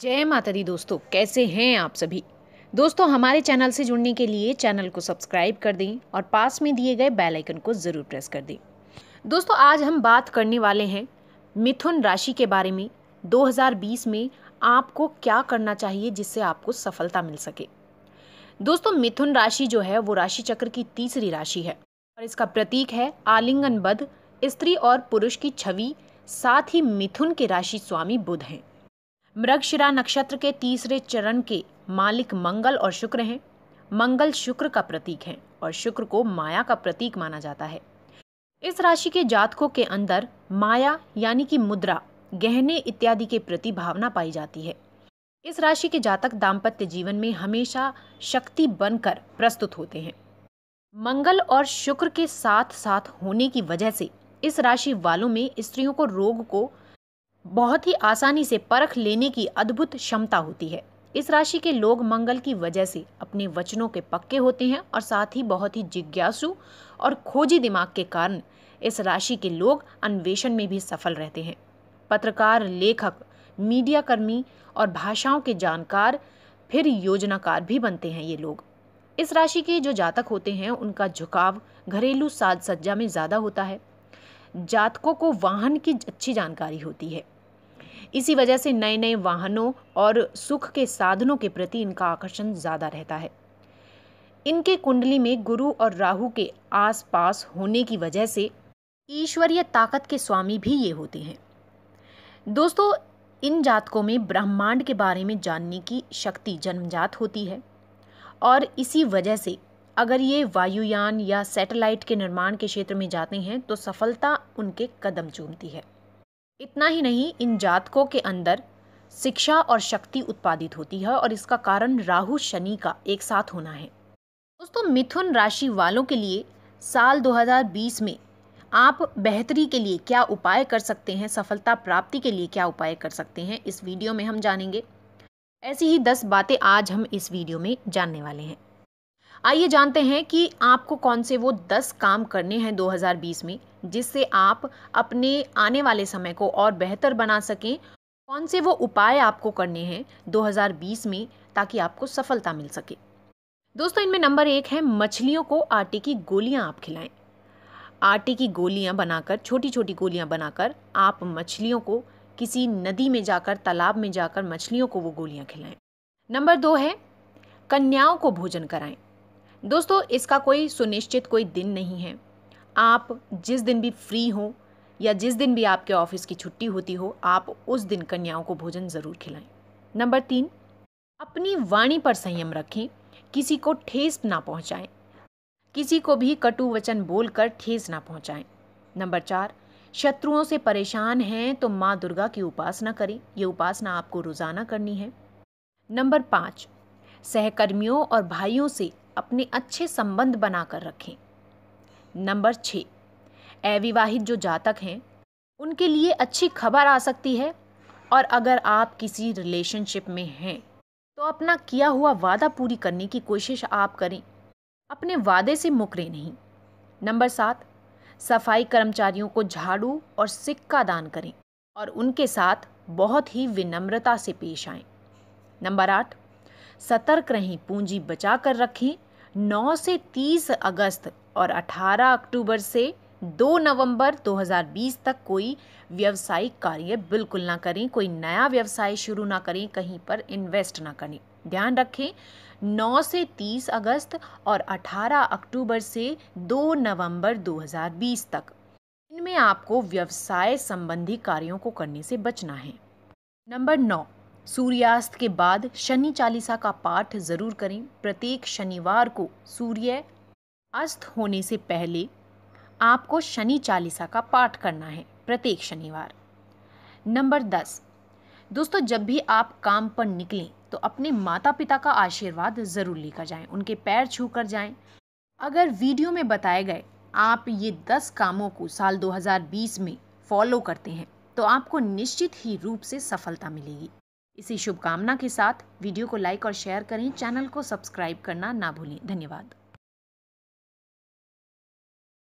जय माता दी दोस्तों कैसे हैं आप सभी दोस्तों हमारे चैनल से जुड़ने के लिए चैनल को सब्सक्राइब कर दें और पास में दिए गए बेल आइकन को ज़रूर प्रेस कर दें दोस्तों आज हम बात करने वाले हैं मिथुन राशि के बारे में 2020 में आपको क्या करना चाहिए जिससे आपको सफलता मिल सके दोस्तों मिथुन राशि जो है वो राशि चक्र की तीसरी राशि है और इसका प्रतीक है आलिंगनबद्ध स्त्री और पुरुष की छवि साथ ही मिथुन के राशि स्वामी बुध हैं मृगशिरा नक्षत्र के तीसरे चरण के मालिक मंगल और शुक्र हैं मंगल शुक्र का प्रतीक है और शुक्र को माया का प्रतीक माना जाता है इस राशि के जातकों के अंदर माया यानी कि मुद्रा गहने इत्यादि के प्रति भावना पाई जाती है इस राशि के जातक दाम्पत्य जीवन में हमेशा शक्ति बनकर प्रस्तुत होते हैं मंगल और शुक्र के साथ साथ होने की वजह से इस राशि वालों में स्त्रियों को रोग को बहुत ही आसानी से परख लेने की अद्भुत क्षमता होती है इस राशि के लोग मंगल की वजह से अपने वचनों के पक्के होते हैं और साथ ही बहुत ही जिज्ञासु और खोजी दिमाग के कारण इस राशि के लोग अन्वेषण में भी सफल रहते हैं पत्रकार लेखक मीडिया कर्मी और भाषाओं के जानकार फिर योजनाकार भी बनते हैं ये लोग इस राशि के जो जातक होते हैं उनका झुकाव घरेलू साज सज्जा में ज़्यादा होता है जातकों को वाहन की अच्छी जानकारी होती है इसी वजह से नए नए वाहनों और सुख के साधनों के प्रति इनका आकर्षण ज़्यादा रहता है इनके कुंडली में गुरु और राहु के आसपास होने की वजह से ईश्वरीय ताकत के स्वामी भी ये होते हैं दोस्तों इन जातकों में ब्रह्मांड के बारे में जानने की शक्ति जन्मजात होती है और इसी वजह से अगर ये वायुयान या सैटेलाइट के निर्माण के क्षेत्र में जाते हैं तो सफलता उनके कदम चूमती है इतना ही नहीं इन जातकों के अंदर शिक्षा और शक्ति उत्पादित होती है और इसका कारण राहु शनि का एक साथ होना है दोस्तों मिथुन राशि वालों के लिए साल 2020 में आप बेहतरी के लिए क्या उपाय कर सकते हैं सफलता प्राप्ति के लिए क्या उपाय कर सकते हैं इस वीडियो में हम जानेंगे ऐसी ही 10 बातें आज हम इस वीडियो में जानने वाले हैं आइए जानते हैं कि आपको कौन से वो दस काम करने हैं 2020 में जिससे आप अपने आने वाले समय को और बेहतर बना सकें कौन से वो उपाय आपको करने हैं 2020 में ताकि आपको सफलता मिल सके दोस्तों इनमें नंबर एक है मछलियों को आटे की गोलियां आप खिलाएं आटे की गोलियां बनाकर छोटी छोटी गोलियां बनाकर आप मछलियों को किसी नदी में जाकर तालाब में जाकर मछलियों को वो गोलियां खिलाएं नंबर दो है कन्याओं को भोजन कराएं दोस्तों इसका कोई सुनिश्चित कोई दिन नहीं है आप जिस दिन भी फ्री हो या जिस दिन भी आपके ऑफिस की छुट्टी होती हो आप उस दिन कन्याओं को भोजन ज़रूर खिलाएं नंबर तीन अपनी वाणी पर संयम रखें किसी को ठेस ना पहुंचाएं किसी को भी कटु वचन बोलकर ठेस ना पहुंचाएं नंबर चार शत्रुओं से परेशान हैं तो माँ दुर्गा की उपासना करें ये उपासना आपको रोज़ाना करनी है नंबर पाँच सहकर्मियों और भाइयों से अपने अच्छे संबंध बनाकर रखें नंबर छः अविवाहित जो जातक हैं उनके लिए अच्छी खबर आ सकती है और अगर आप किसी रिलेशनशिप में हैं तो अपना किया हुआ वादा पूरी करने की कोशिश आप करें अपने वादे से मुकरे नहीं नंबर सात सफाई कर्मचारियों को झाड़ू और सिक्का दान करें और उनके साथ बहुत ही विनम्रता से पेश आएं। नंबर आठ सतर्क रहें पूंजी बचा कर रखें 9 से 30 अगस्त और 18 अक्टूबर से 2 नवंबर 2020 तक कोई व्यवसायिक कार्य बिल्कुल ना करें कोई नया व्यवसाय शुरू ना करें कहीं पर इन्वेस्ट ना करें ध्यान रखें 9 से 30 अगस्त और 18 अक्टूबर से 2 नवंबर 2020 तक इनमें आपको व्यवसाय संबंधी कार्यों को करने से बचना है नंबर नौ सूर्यास्त के बाद शनि चालीसा का पाठ ज़रूर करें प्रत्येक शनिवार को सूर्य अस्त होने से पहले आपको शनि चालीसा का पाठ करना है प्रत्येक शनिवार नंबर दस दोस्तों जब भी आप काम पर निकलें तो अपने माता पिता का आशीर्वाद ज़रूर लेकर जाएं उनके पैर छू कर जाएं अगर वीडियो में बताए गए आप ये दस कामों को साल 2020 में फॉलो करते हैं तो आपको निश्चित ही रूप से सफलता मिलेगी इसी शुभकामना के साथ वीडियो को लाइक और शेयर करें चैनल को सब्सक्राइब करना ना भूलें धन्यवाद